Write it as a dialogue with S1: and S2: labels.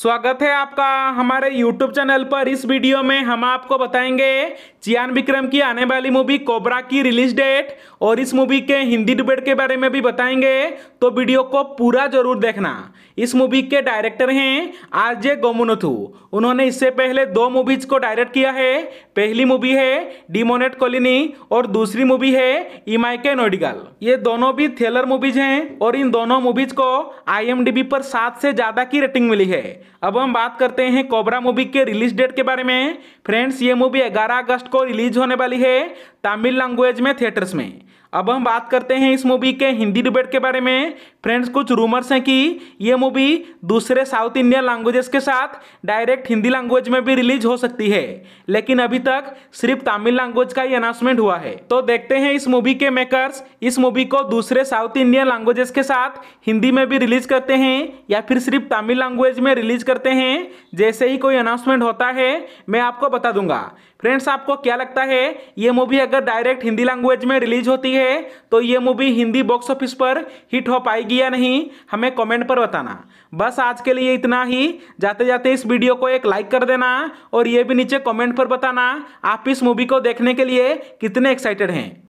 S1: स्वागत है आपका हमारे YouTube चैनल पर इस वीडियो में हम आपको बताएंगे चियान विक्रम की आने वाली मूवी कोबरा की रिलीज डेट और इस मूवी के हिंदी डिबेट के बारे में भी बताएंगे तो वीडियो को पूरा जरूर देखना इस मूवी के डायरेक्टर हैं आरजे गोमुनथु उन्होंने इससे पहले दो मूवीज को डायरेक्ट किया है पहली मूवी है डिमोनेट कॉलोनी और दूसरी मूवी है इमाइके नोडिगल ये दोनों भी थ्रिलर मूवीज हैं और इन दोनों मूवीज को आई पर सात से ज्यादा की रेटिंग मिली है अब हम बात करते हैं कोबरा मूवी के रिलीज डेट के बारे में फ्रेंड्स ये मूवी ग्यारह अगस्त को रिलीज होने वाली है तमिल लैंग्वेज में थिएटर्स में अब हम बात करते हैं इस मूवी के हिंदी डिबेट के बारे में फ्रेंड्स कुछ रूमर्स हैं कि ये मूवी दूसरे साउथ इंडियन लैंग्वेजेस के साथ डायरेक्ट हिंदी लैंग्वेज में भी रिलीज हो सकती है लेकिन अभी तक सिर्फ तमिल लैंग्वेज का ही अनाउंसमेंट हुआ है तो देखते हैं इस मूवी के मेकर्स इस मूवी को दूसरे साउथ इंडियन लैंग्वेजेस के साथ हिंदी में भी रिलीज करते हैं या फिर सिर्फ तमिल लैंग्वेज में रिलीज करते हैं जैसे ही कोई अनाउंसमेंट होता है मैं आपको बता दूंगा फ्रेंड्स आपको क्या लगता है ये मूवी अगर डायरेक्ट हिंदी लैंग्वेज में रिलीज होती है है तो ये मूवी हिंदी बॉक्स ऑफिस पर हिट हो पाएगी या नहीं हमें कमेंट पर बताना बस आज के लिए इतना ही जाते जाते इस वीडियो को एक लाइक कर देना और ये भी नीचे कमेंट पर बताना आप इस मूवी को देखने के लिए कितने एक्साइटेड हैं